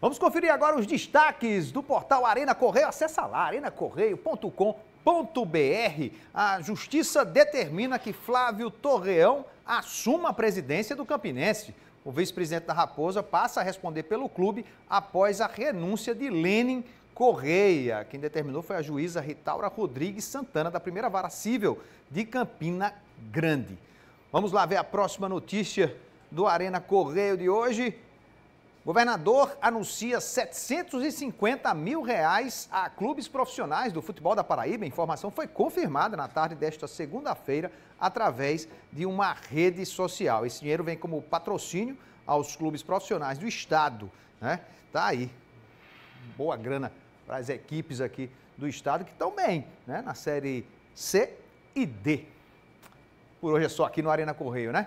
Vamos conferir agora os destaques do portal Arena Correio. Acesse lá arenacorreio.com.br. A justiça determina que Flávio Torreão assuma a presidência do Campinense. O vice-presidente da Raposa passa a responder pelo clube após a renúncia de Lenin Correia. Quem determinou foi a juíza Ritaura Rodrigues Santana, da primeira vara civil de Campina Grande. Vamos lá ver a próxima notícia do Arena Correio de hoje. Governador anuncia 750 mil reais a clubes profissionais do futebol da Paraíba. A informação foi confirmada na tarde desta segunda-feira através de uma rede social. Esse dinheiro vem como patrocínio aos clubes profissionais do estado. Né? Tá aí. Boa grana para as equipes aqui do estado que estão bem né? na série C e D. Por hoje é só aqui no Arena Correio, né?